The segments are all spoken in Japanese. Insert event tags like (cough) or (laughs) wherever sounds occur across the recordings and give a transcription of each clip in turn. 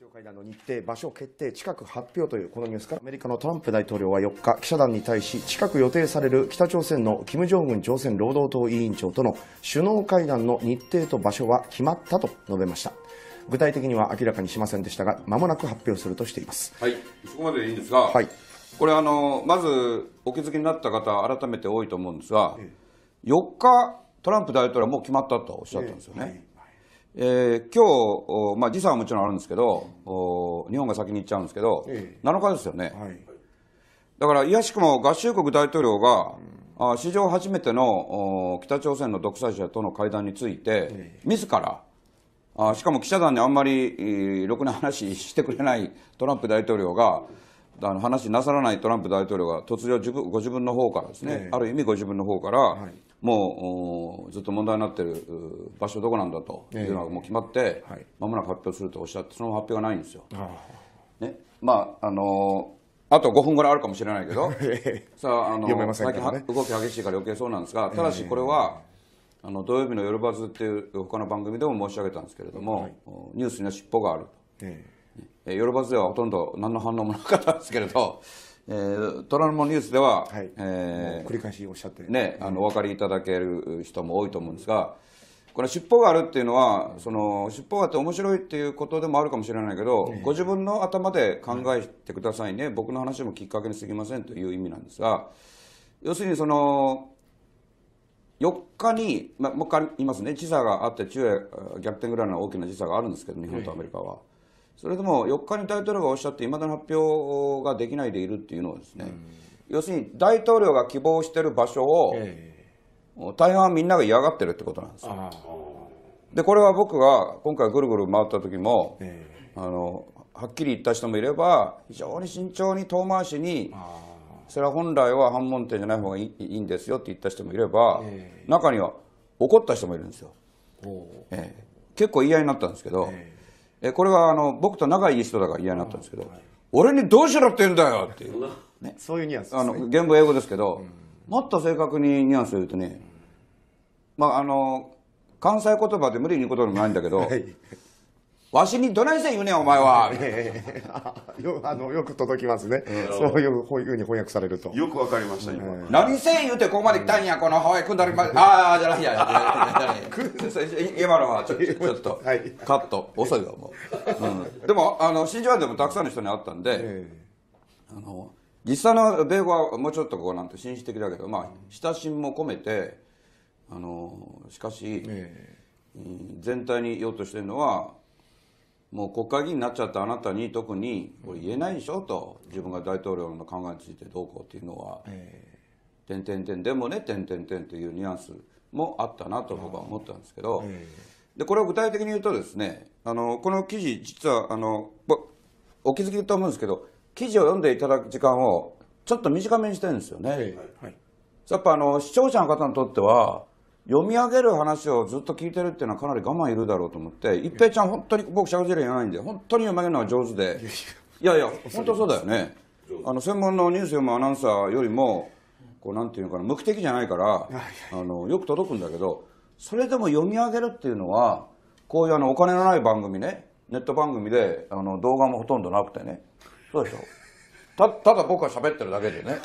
長会談の日程、場所決定、近く発表というこのニュースからアメリカのトランプ大統領は4日、記者団に対し、近く予定される北朝鮮の金正恩朝鮮労働党委員長との首脳会談の日程と場所は決まったと述べました。具体的には明らかにしませんでしたが、まもなく発表するとしています。はい、そこまででいいんですが、はい、これあの、まずお気づきになった方、改めて多いと思うんですが、ええ、4日、トランプ大統領はもう決まったとおっしゃったんですよね。ええー、今日、まあ、時差はもちろんあるんですけど、お日本が先に行っちゃうんですけど、え7日ですよね、はい、だから、いやしくも合衆国大統領が、あ史上初めてのお北朝鮮の独裁者との会談について、ええ、自らあ、しかも記者団にあんまり、えろくな話してくれないトランプ大統領が、あの話なさらないトランプ大統領が突如自分、ご自分の方からですね、えある意味ご自分の方から、はいもうずっと問題になってる場所どこなんだというのがもう決まって、えーはい、間もなく発表するとおっしゃってその発表がないんですよ。ね、まああのー、あと5分ぐらいあるかもしれないけど (laughs) さあ、あの最近、動き激しいから余計そうなんですがただしこれは、えー、あの土曜日の「夜バズ」っていう他の番組でも申し上げたんですけれども、はい、ニュースには尻尾があるえー、夜バズではほとんど何の反応もなかったんですけれどえー、虎ノ門ニュースでは、はい、えー、繰り返しおっしゃってね、あのお分かりいただける人も多いと思うんですが、これ尻尾があるっていうのはその尻尾があって面白いっていうことでもあるかもしれないけど、ご自分の頭で考えてくださいね、僕の話もきっかけにすぎませんという意味なんですが要するにその4日に、まあ、もう一回言いますね時差があって中へ逆転ぐらいの大きな時差があるんですけど日本とアメリカは。それでも4日に大統領がおっしゃっていまだに発表ができないでいるっていうのはですね、うん、要するに大統領が希望している場所を、大半みんなが嫌がってるってことなんですよ。でこれは僕が今回ぐるぐる回った時も、あのはっきり言った人もいれば非常に慎重に遠回しにそれは本来は反問点じゃない方がいいんですよって言った人もいれば、中には怒った人もいるんですよ、ええ、結構言い合いになったんですけど、ええこれはあの僕と仲いい人だから嫌になったんですけど、俺にどうしろって言うんだよっていう、ね、そういうニュアンス、あの原文英語ですけど、もっと正確にニュアンス言うとねまああの関西言葉で無理に言うことでもないんだけど、はいわしにどないせん言うねんお前は、(laughs) よあのよく届きますね、そういうこういうふうに翻訳されるとよくわかりました今、何せん言うてここまで来たんや、このハワイくんだりま (laughs) ああじゃないや今のはちょちょっと、カット遅いわもう、でもあの真珠湾でもたくさんの人に会ったんで、あの実際の米語はもうちょっとこうなんて紳士的だけどまあ親しみも込めてあのしかし、全体に言おうとしてるのはもう国会議員になっちゃったあなたに特にこれ言えないでしょと自分が大統領の考えについてどうこうっていうのは、点点点でもね点点点というニュアンスもあったなと僕は思ったんですけど、でこれを具体的に言うとですねあのこの記事実はあのお気づきと思うんですけど記事を読んでいただく時間をちょっと短めにしてるんですよね。やっぱあの視聴者の方にとっては読み上げる話をずっと聞いてるっていうのはかなり我慢いるだろうと思って一平ちゃん本当に僕しゃべるじないんで本当に読み上げるのは上手でいやいや本当そうだよねあの専門のニュース読むアナウンサーよりもこうなんていうのかな無機的じゃないからあのよく届くんだけどそれでも読み上げるっていうのはこういうあのお金のない番組ねネット番組であの動画もほとんどなくてねそうでしょたただ僕は喋ってるだけでね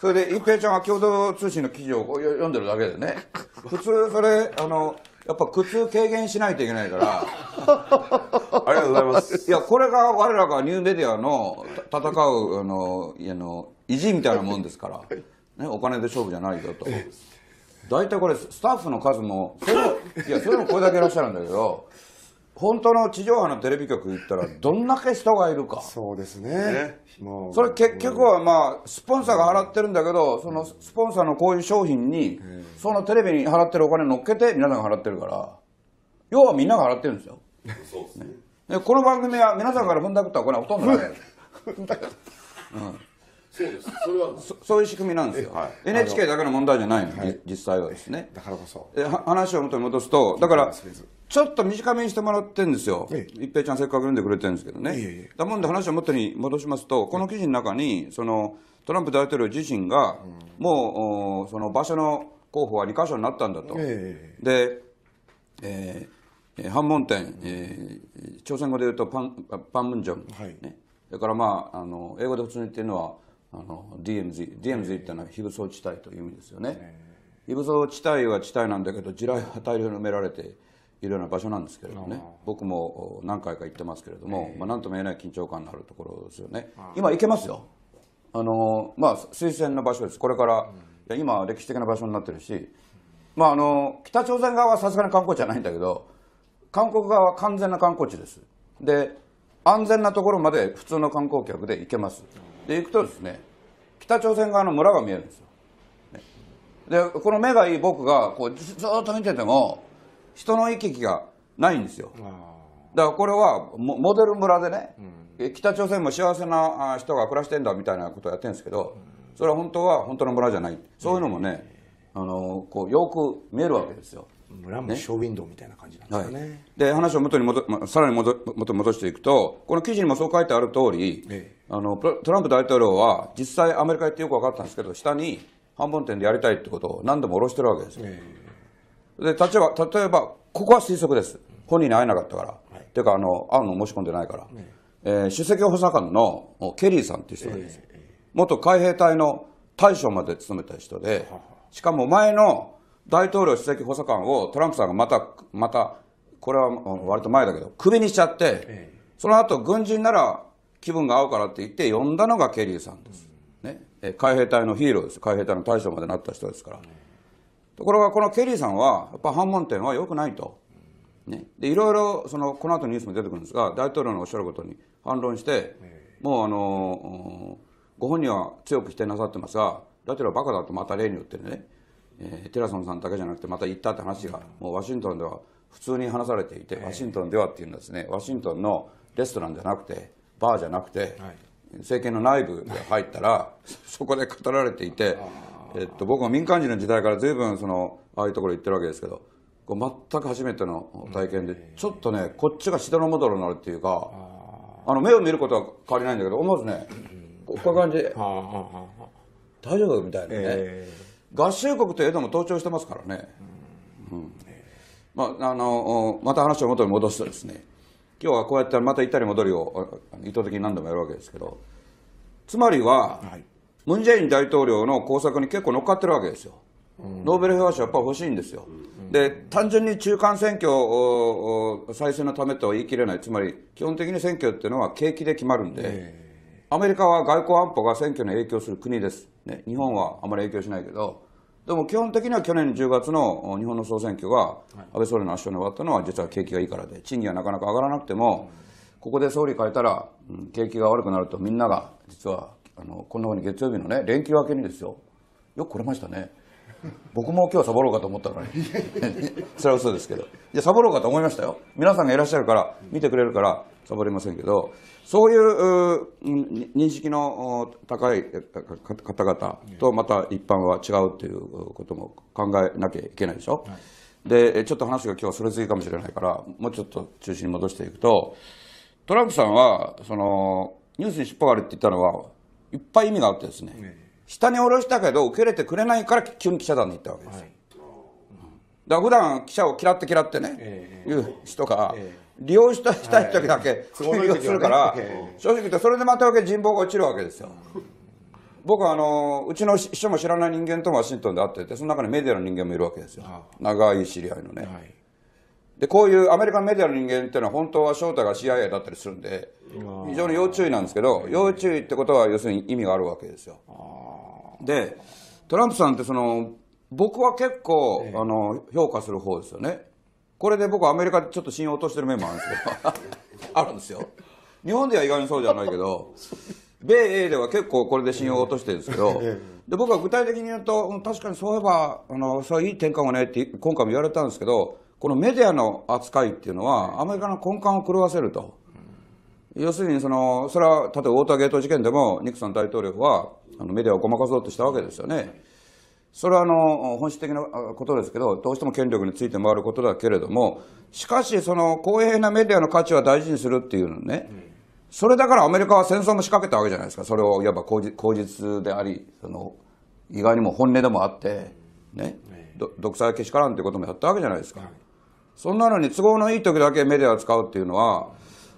それで一平ちゃんは共同通信の記事を読んでるだけでね (laughs) 普通それあのやっぱ苦痛軽減しないといけないから (laughs) ありがとうございますいやこれが我らがニューメディアの戦うあのあの意地みたいなもんですから、ね、お金で勝負じゃないよと大体これスタッフの数もそれいやそれもこれだけいらっしゃるんだけど本当の地上波のテレビ局行ったら (laughs) どんだけ人がいるかそうですね、ね、それ結局はまあスポンサーが払ってるんだけどそのスポンサーのこういう商品にそのテレビに払ってるお金乗っけて皆さんが払ってるから要はみんなが払ってるんですよそうですねね、この番組は皆さんから踏んだくったお金はほとんどないうんそうですそれはそそういう仕組みなんですよ、はい、NHK だけの問題じゃないの、はい、実際はですねだからこそ話を元に戻すとだからちょっと短めにしてもらってるんですよ、一平ちゃん、せっかく読んでくれてるんですけどね、だもんで話を元に戻しますと、この記事の中に、そのトランプ大統領自身が、もうその場所の候補は2か所になったんだと、で、えー、反問店、えー、朝鮮語でいうとパン、パンムンジョン、はい、ね、それから、まあ、あの英語で普通に言ってるのはあの DMZ、DMZ ってのは非武装地帯という意味ですよね。非武装地帯は地帯なんだけど地雷は大量に埋められていろいろな場所なんですけれどもね僕も何回か行ってますけれども、えー、まあ、なんとも言えない緊張感のあるところですよね今行けますよあのまあ推薦の場所ですこれから、うん、今歴史的な場所になってるし、まあ、あの北朝鮮側はさすがに観光地じゃないんだけど韓国側は完全な観光地ですで安全なところまで普通の観光客で行けますで行くとですね北朝鮮側の村が見えるんですよ、でこの目がいい僕がこうずっと見てても人の行き来がないんですよだからこれはモデル村でね、うん、北朝鮮も幸せな人が暮らしてんだみたいなことをやってるんですけど、うん、それは本当は本当の村じゃないそういうのもね、えー、あのこうよく見えるわけですよ村もショーウィンドウみたいな感じなんですね、はい、で話を元に戻さらに元に戻していくとこの記事にもそう書いてある通り、えあのトランプ大統領は実際アメリカ行ってよく分かったんですけど下に半分点でやりたいってことを何度も下ろしてるわけですよ、えで、例えば、例えば、ここは推測です。本人に会えなかったから。はい、ていうか、あの、会うの申し込んでないから。ね、えー、首席補佐官のケリーさんっていう人がいす。えー、元海兵隊の大将まで務めた人で、しかも前の大統領首席補佐官をトランプさんがまた、また、これは割と前だけど、クビにしちゃって、その後軍人なら気分が合うからって言って呼んだのがケリーさんです。ね、海兵隊のヒーローです。海兵隊の大将までなった人ですから。ところがこのケリーさんはやっぱ反問点は良くないと、ね、でいろいろそのこの後ニュースも出てくるんですが大統領のおっしゃることに反論してもうあのご本人は強く否定なさってますが大統領はバカだとまた例によってね、えー、テラソンさんだけじゃなくてまた行ったって話がもうワシントンでは普通に話されていてワシントンではっていうんですねワシントンのレストランじゃなくてバーじゃなくて、政権の内部で入ったらそこで語られていてえっと、僕は民間人の時代から随分そのああいうところ行ってるわけですけどこう全く初めての体験でちょっとねこっちがしどろもどろになるっていうかあの目を見ることは変わりないんだけど思わずねこういう感じで大丈夫みたいなね合衆国というのも登頂してますからね、うんまあ、あのまた話を元に戻すとですね今日はこうやってまた行ったり戻りを意図的に何度もやるわけですけどつまりは、はいムン・ジェイン大統領の工作に結構乗っかってるわけですよ、うん、ノーベル平和賞やっぱ欲しいんですよ、うん、で単純に中間選挙再選のためとは言い切れない、つまり基本的に選挙っていうのは景気で決まるんで、アメリカは外交安保が選挙に影響する国です、ね、日本はあまり影響しないけど、でも基本的には去年10月の日本の総選挙が安倍総理の圧勝に終わったのは実は景気がいいからで賃金はなかなか上がらなくてもここで総理変えたら景気が悪くなるとみんなが実はあのこんなふうに月曜日のね連休明けにですよよく来れましたね僕も今日サボろうかと思ったのに (laughs) それは嘘ですけどいやサボろうかと思いましたよ皆さんがいらっしゃるから見てくれるからサボりませんけどそういう認識の高い方々とまた一般は違うということも考えなきゃいけないでしょ、はい、でちょっと話が今日はそれ過ぎかもしれないからもうちょっと中心に戻していくとトランプさんはそのニュースに引っがあるって言ったのはいっぱい意味があってですね、ええ、下に下ろしたけど受け入れてくれないから急に記者団に行ったわけです、はい、だから普段記者を嫌って嫌ってね、ええ、いう人が、利用したしたい時だけ利用するから、正直言うとそれでまたけ人望が落ちるわけですよ僕はあのうちの秘書も知らない人間とワシントンで会っててその中にメディアの人間もいるわけですよ長い知り合いのね、はいで、こういうアメリカメディアの人間っていうのは本当は正体が CIA だったりするんで、非常に要注意なんですけど、要注意ってことは要するに意味があるわけですよ。で、トランプさんってその、僕は結構、あの、評価する方ですよね。これで僕はアメリカでちょっと信用落としてる面もあるんですけど、(laughs) あるんですよ。日本では意外にそうじゃないけど、米英では結構これで信用を落としてるんですけど、(laughs) で僕は具体的に言うと、確かにそういえば、あの、それいい転換はねって今回も言われたんですけど、このメディアの扱いっていうのは、アメリカの根幹を狂わせると。要するにその、それは、例えばウォーターゲート事件でも、ニクソン大統領は、あのメディアをごまかそうとしたわけですよね。それはあの本質的なことですけど、どうしても権力について回ることだけれども、しかし、その公平なメディアの価値は大事にするっていうのね、それだからアメリカは戦争も仕掛けたわけじゃないですか、それをいわば口実であり、その意外にも本音でもあって、ね、独裁けしからんということもやったわけじゃないですか。そんなのに都合のいい時だけメディアを使うっていうのは、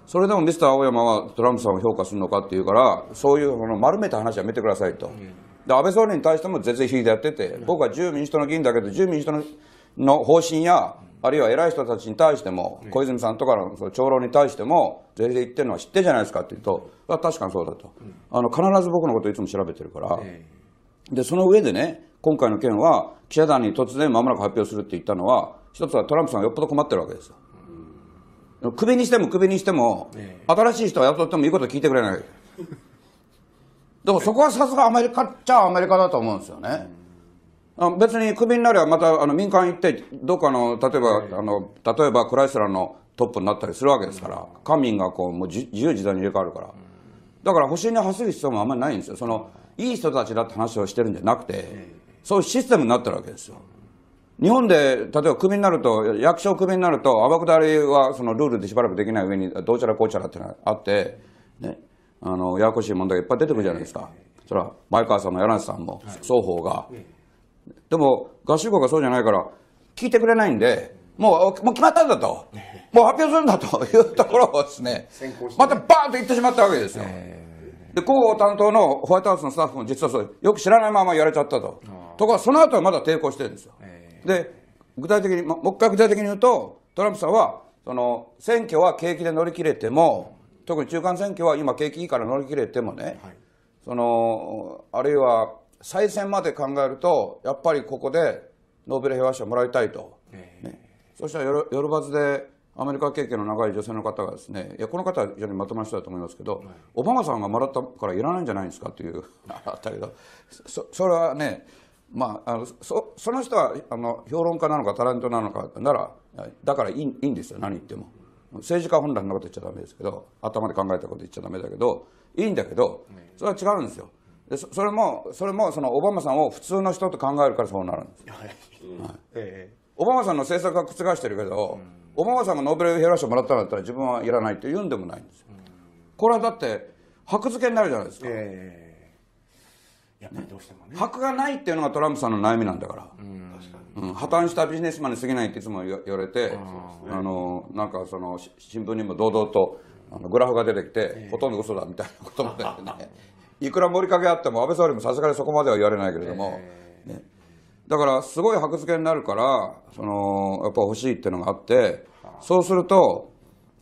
それでもミスター青山はトランプさんを評価するのかっていうから、そういうの丸めた話はやめてくださいと。で、安倍総理に対しても全然引いてやってて、僕は自由民主党の議員だけど、自由民主党のの方針や、あるいは偉い人たちに対しても、小泉さんとかのその長老に対しても、税理で言ってるのは知ってるじゃないですかって言うと、確かにそうだと、あの、必ず僕のこといつも調べてるから、で、その上でね、今回の件は、記者団に突然まもなく発表するって言ったのは、一つはトランプさんはよっぽど困ってるわけですよ。クビにしてもクビにしても、新しい人が雇ってもいいこと聞いてくれない。でもそこはさすがアメリカっちゃアメリカだと思うんですよね。別にクビになればまたあの民間行ってどっかの例えばあの例えばクライスラーのトップになったりするわけですから官民がこうもう自由自在に入れ替わるからだから保身に走る必要もあんまりないんですよそのいい人たちだって話をしてるんじゃなくてそういうシステムになってるわけですよ。日本で、例えばクビになると、役所クビになると、天下りはそのルールでしばらくできない上に、どうちゃらこうちゃらってのがあって、ね、あの、ややこしい問題がいっぱい出てくるじゃないですか。それは、前川さんも柳瀬さんも、双方が。でも、合衆国がそうじゃないから、聞いてくれないんで、もう、もう決まったんだと。もう発表するんだと (laughs) いうところをですね、またバーンと言ってしまったわけですよ。で、広報担当のホワイトハウスのスタッフも実はそう、よく知らないまま言われちゃったと。ところが、その後はまだ抵抗してるんですよ。で、具体的に、もう一回具体的に言うと、トランプさんは、その、選挙は景気で乗り切れても、特に中間選挙は今景気いいから乗り切れてもね、はい、その、あるいは再選まで考えると、やっぱりここでノーベル平和賞もらいたいと。ね、そしたら夜、ルバズで、アメリカ経験の長い女性の方がですねいやこの方は非常にまとまな人だと思いますけど、はい、オバマさんがもらったからいらないんじゃないですかというあったけどそれはねまあ、あのそその人はあの評論家なのかタレントなのかならだからいいいいんですよ何言っても政治家本来のこと言っちゃだめですけど頭で考えたこと言っちゃだめだけどいいんだけどそれは違うんですよでそれもそれもそのオバマさんを普通の人と考えるからそうなるんです、はいえオバマさんの政策は覆してるけど、うん、オバマさんがノーベル平和賞もらったんだったら自分はいらないって言うんでもないんですよ、うん、これはだって箔付けになるじゃないですか、えやっぱりどうしてもね箔がないっていうのがトランプさんの悩みなんだから、うん破綻したビジネスマンに過ぎないっていつも言われてあのなんかその新聞にも堂々とあのグラフが出てきて、えー、ほとんど嘘だみたいなこともてね (laughs) いくら盛りかけあっても安倍総理もさすがにそこまでは言われないけれども、えーね、だからすごい箔付けになるからそのやっぱ欲しいっていうのがあってそうすると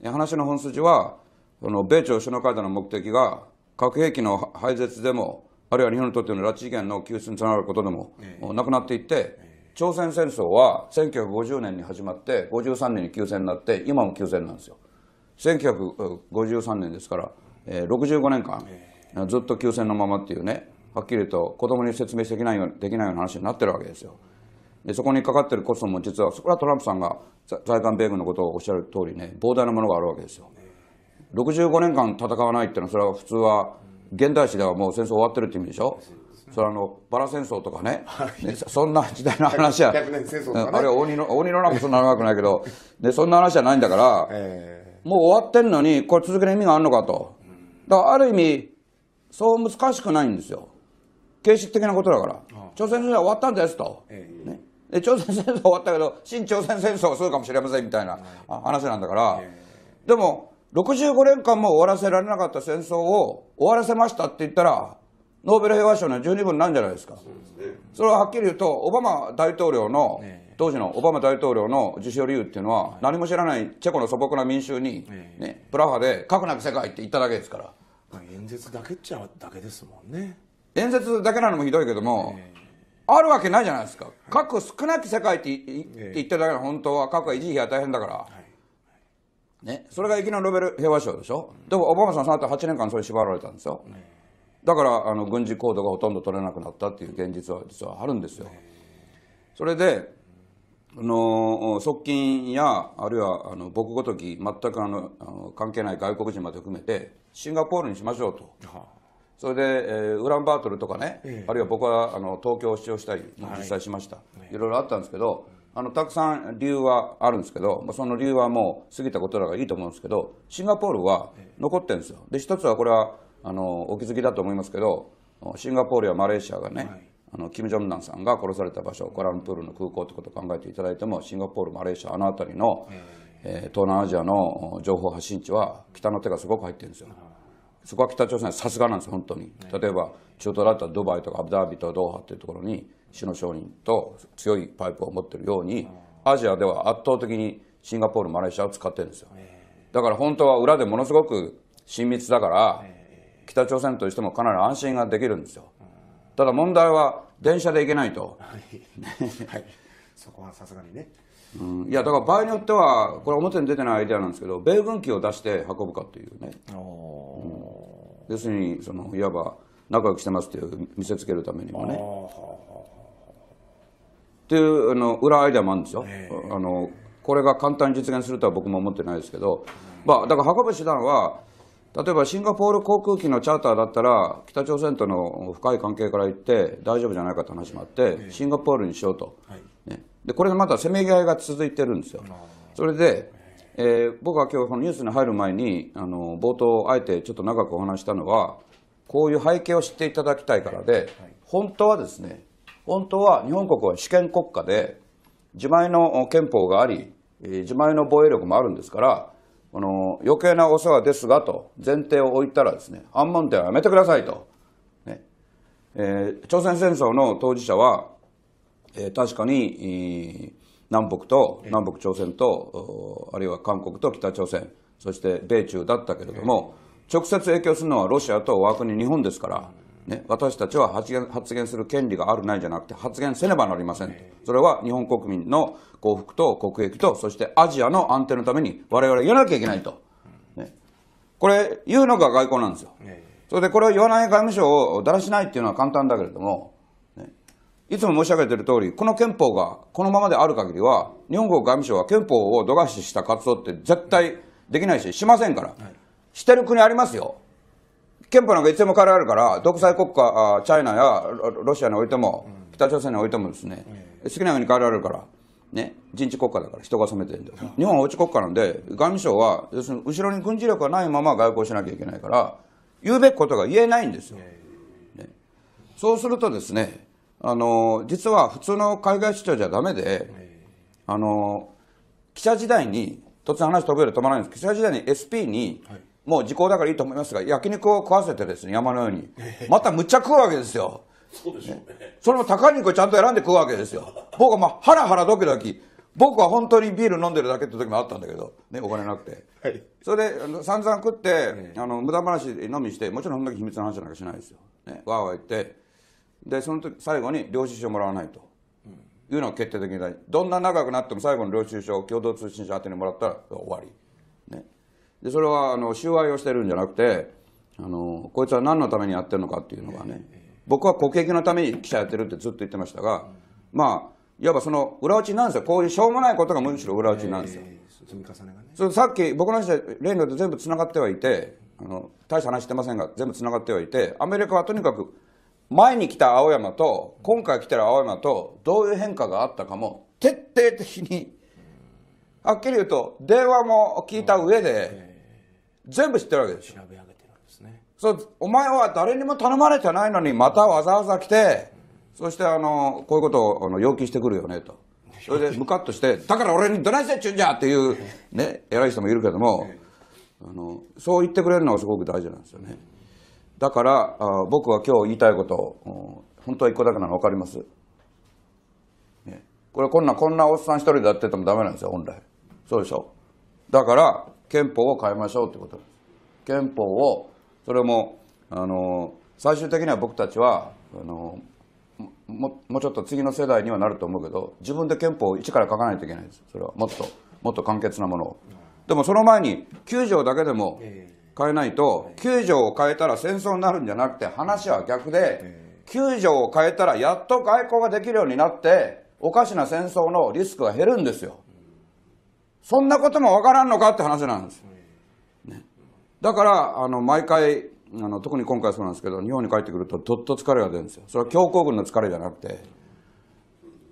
話の本筋はその米朝首脳会談の目的が核兵器の廃絶でもあるいは日本にとっての拉致事件の救出につながることでも、なくなっていって、朝鮮戦争は1950年に始まって53年に休戦になって今も休戦なんですよ1953年ですから、えー、65年間、ずっと休戦のままっていうねはっきりと子供に説明できないようできないような話になってるわけですよでそこにかかってるコストも実はそこはトランプさんが在韓米軍のことをおっしゃる通りね膨大なものがあるわけですよ65年間戦わないっていうのはそれは普通は現代史ではもう戦争終わってるって意味でしょそれあのバラ戦争とかね、(laughs) そんな時代の話は、あれは鬼の鬼のなんかそんな長くないけど (laughs) でそんな話じゃないんだから、もう終わってんのにこれ続ける意味があるのかとだからある意味そう難しくないんですよ形式的なことだから朝鮮戦争は終わったんですと、ね、で朝鮮戦争終わったけど新朝鮮戦争はするかもしれませんみたいな話なんだから、でも65年間も終わらせられなかった戦争を終わらせましたって言ったら、ノーベル平和賞には十二分なんじゃないですか。それははっきり言うと、オバマ大統領の、当時のオバマ大統領の受賞理由っていうのは、何も知らないチェコの素朴な民衆に、ね、プラハで核なき世界って言っただけですから。演説だけっちゃだけですもんね。演説だけなのもひどいけども、あるわけないじゃないですか。核少なき世界って言ってるだけの本当は、核は維持費は大変だから。ね、それがなのノベル平和賞でしょ、うん、でもオバマさんその後8年間それ縛られたんですよ、だからあの軍事行動がほとんど取れなくなったっていう現実は実はあるんですよ、それでの側近やあるいはあの僕ごとき全くあのあの関係ない外国人まで含めてシンガポールにしましょうと、はあ、それで、えー、ウランバートルとかね、ええ、あるいは僕はあの東京を主張したり実際しました、はい、いろいろあったんですけど、あのたくさん理由はあるんですけどその理由はもう過ぎたことだからいいと思うんですけどシンガポールは残ってるんですよで一つはこれはあのお気づきだと思いますけどシンガポールやマレーシアがね、はい、あのキム・ジョンナンさんが殺された場所コラムンプールの空港ってことを考えていただいてもシンガポールマレーシアあの辺りの、えー、東南アジアの情報発信地は北の手がすごく入ってるんですよ。そこは北朝鮮さすがなんです本当に例えば中東だったらドバイとかアブダビとドーハっていうところに首の商人と強いパイプを持ってるようにアジアでは圧倒的にシンガポールマレーシアを使ってるんですよだから本当は裏でものすごく親密だから北朝鮮としてもかなり安心ができるんですよただ問題は電車で行けないと、はい、(laughs) そこはさすがにねうん、いやだから場合によってはこれ表に出てないアイデアなんですけど米軍機を出して運ぶかというね、要するにそのいわば仲良くしてますという見せつけるためにもねっていうあの裏アイデアもあるんですよあのこれが簡単に実現するとは僕も思ってないですけど、まあ、だから運ぶ手段は例えばシンガポール航空機のチャーターだったら北朝鮮との深い関係から言って大丈夫じゃないかと話もあってシンガポールにしようと。はいでこれがまだせめぎ合いが続いてるんですよそれで、えー、僕は今日このニュースに入る前にあの冒頭あえてちょっと長くお話したのはこういう背景を知っていただきたいからで、本当はですね本当は日本国は主権国家で自前の憲法があり自前の防衛力もあるんですからこの余計なお世話ですがと前提を置いたらですね反問点はやめてくださいと、ねえー、朝鮮戦争の当事者はえー、確かに、南北と南北朝鮮と、あるいは韓国と北朝鮮そして米中だったけれども、直接影響するのはロシアと我が国日本ですから、ね、私たちは発言発言する権利があるないじゃなくて発言せねばなりませんそれは日本国民の幸福と国益とそしてアジアの安定のためにわれわれ言わなきゃいけないと、ね、これ言うのが外交なんですよそれでこれを言わない外務省をだらしないっていうのは簡単だけれどもいつも申し上げている通り、この憲法がこのままである限りは、日本国外務省は憲法を度外視した活動って絶対できないし、しませんから。してる国ありますよ。憲法なんかいつでも変えられるから、独裁国家、チャイナやロシアにおいても、北朝鮮においてもですね、好きなように変えられるから、ね、人治国家だから人が染めてるんで、日本は落ち国家なんで、外務省は、要するに後ろに軍事力がないまま外交しなきゃいけないから、言うべきことが言えないんですよ。ね、そうするとですね、あの実は普通の海外出張じゃダメで、あの記者時代に突然話飛ぶより止まらないんです記者時代に SP に、はい、もう時効だからいいと思いますが焼肉を食わせてですね山のように、またむっちゃ食うわけですよそうでしょうね、ね、それも高い肉をちゃんと選んで食うわけですよ (laughs) 僕はまあハラハラドキドキ僕は本当にビール飲んでるだけって時もあったんだけど、ね、お金なくて、はい、それで散々食って、あの無駄話のみしてもちろんその時秘密の話なんかしないですよ、ね、わーわー言ってでその時最後に領収書もらわないというのが決定的にどんな長くなっても最後の領収書を共同通信社宛てにもらったら終わり、ね、でそれはあの収賄をしてるんじゃなくてあのこいつは何のためにやってるのかっていうのがね、僕は国益のために記者やってるってずっと言ってましたが、まあいわばその裏打ちなんですよこういうしょうもないことがむしろ裏打ちなんですよ、積み重ねがねそさっき僕の話で例によって全部つながってはいてあの大した話してませんが全部つながってはいてアメリカはとにかく前に来た青山と今回来てる青山とどういう変化があったかも徹底的にはっきり言うと電話も聞いた上で全部知ってるわけです調べ上げてるんですねそうお前は誰にも頼まれてないのにまたわざわざ来てそしてあのこういうことをあの要求してくるよねとそれで (laughs) ムカッとしてだから俺にどないせっちゅうんじゃっていうね偉い人もいるけどもあのそう言ってくれるのはすごく大事なんですよね、だからあ僕は今日言いたいこと本当は一個だけなの分かります、ね、これこんなこんなおっさん一人でやっててもダメなんですよ本来そうでしょだから憲法を変えましょうってこと憲法をそれもあの最終的には僕たちはあのももうちょっと次の世代にはなると思うけど自分で憲法を一から書かないといけないですそれはもっともっと簡潔なものをでもその前に9条だけでも、え変えないと、9条を変えたら戦争になるんじゃなくて、話は逆で、9条を変えたらやっと外交ができるようになって、おかしな戦争のリスクが減るんですよ。そんなこともわからんのかって話なんです。ね、だから、あの、毎回、あの特に今回そうなんですけど日本に帰ってくるとどっと疲れが出るんですよそれは強行軍の疲れじゃなくて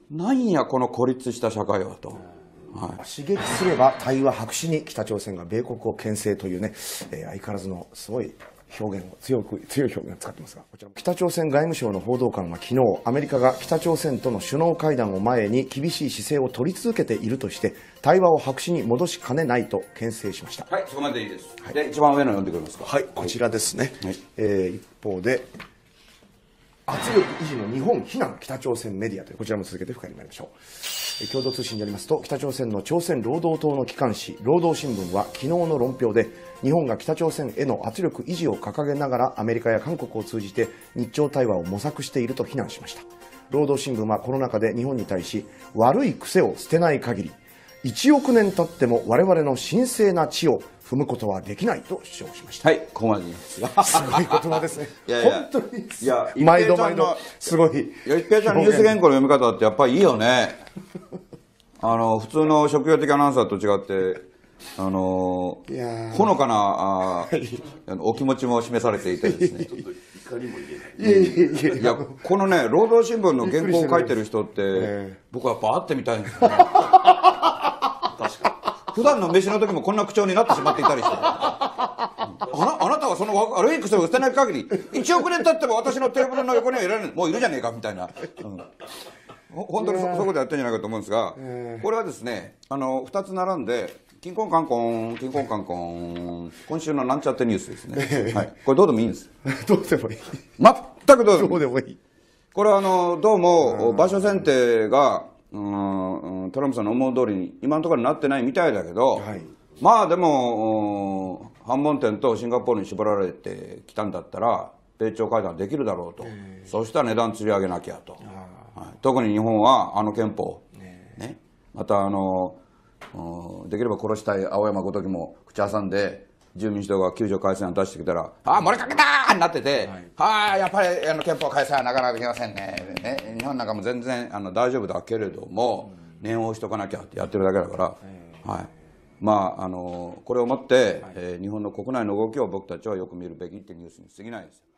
なんやこの孤立した社会はと。はい、刺激すれば対話白紙に北朝鮮が米国を牽制というね、えー、相変わらずのすごい表現を強く強い表現を使ってますがこちら北朝鮮外務省の報道官は昨日アメリカが北朝鮮との首脳会談を前に厳しい姿勢を取り続けているとして対話を白紙に戻しかねないと牽制しましたはいそこまでいいです、はい、で一番上の読んでくれますかはいこちらですね、はい、えー、一方で圧力維持の日本非難北朝鮮メディアというこちらも続けて深いにりましょう共同通信によりますと北朝鮮の朝鮮労働党の機関紙労働新聞は昨日の論評で日本が北朝鮮への圧力維持を掲げながらアメリカや韓国を通じて日朝対話を模索していると非難しました労働新聞はこの中で日本に対し悪い癖を捨てない限り1億年経っても我々の神聖な地を踏むことはできないと主張しましたはいここまでですごい言葉ですね (laughs) いやいや本当にいや毎度毎度すごい一平さんのニュース原稿の読み方ってやっぱりいいよね (laughs) あの普通の職業的アナウンサーと違ってあのほのかなああのお気持ちも示されていてですねいやいやいやこのね労働新聞の原稿を書いてる人って、僕はやっぱ会ってみたいんですよね (laughs) 普段の飯の時もこんな口調になってしまっていたりして。あなあなたはその悪い癖を捨てない限り、1億年経っても私のテーブルの横にはいられない。もういるじゃねえか、みたいな。うん本当にそそこでやってんじゃないかと思うんですが、これはですねあの2つ並んでキンコンカンコン、キンコンカンコン、今週のなんちゃってニュースですね。はい。これどうでもいいんです。どうでもいい。全くどうでもいい。これはあの、どうも、場所選定が、うんトランプさんの思う通りに今のところなってないみたいだけど、はい、まあでも反問店とシンガポールに縛られてきたんだったら米朝会談できるだろうとそうしたら値段つり上げなきゃと、はい、特に日本はあの憲法、ね、またあのできれば殺したい青山ごときも口挟んで自由民主党が救助改正案出してきたら、ああ、漏れかけたになってて、はい、あやっぱりあの憲法改正はなかなかできませんね、ね日本なんかも全然あの大丈夫だけれども、念を押しとかなきゃってやってるだけだから、はいまあ、あのこれをもって、えー、日本の国内の動きを僕たちはよく見るべきってニュースに過ぎないです。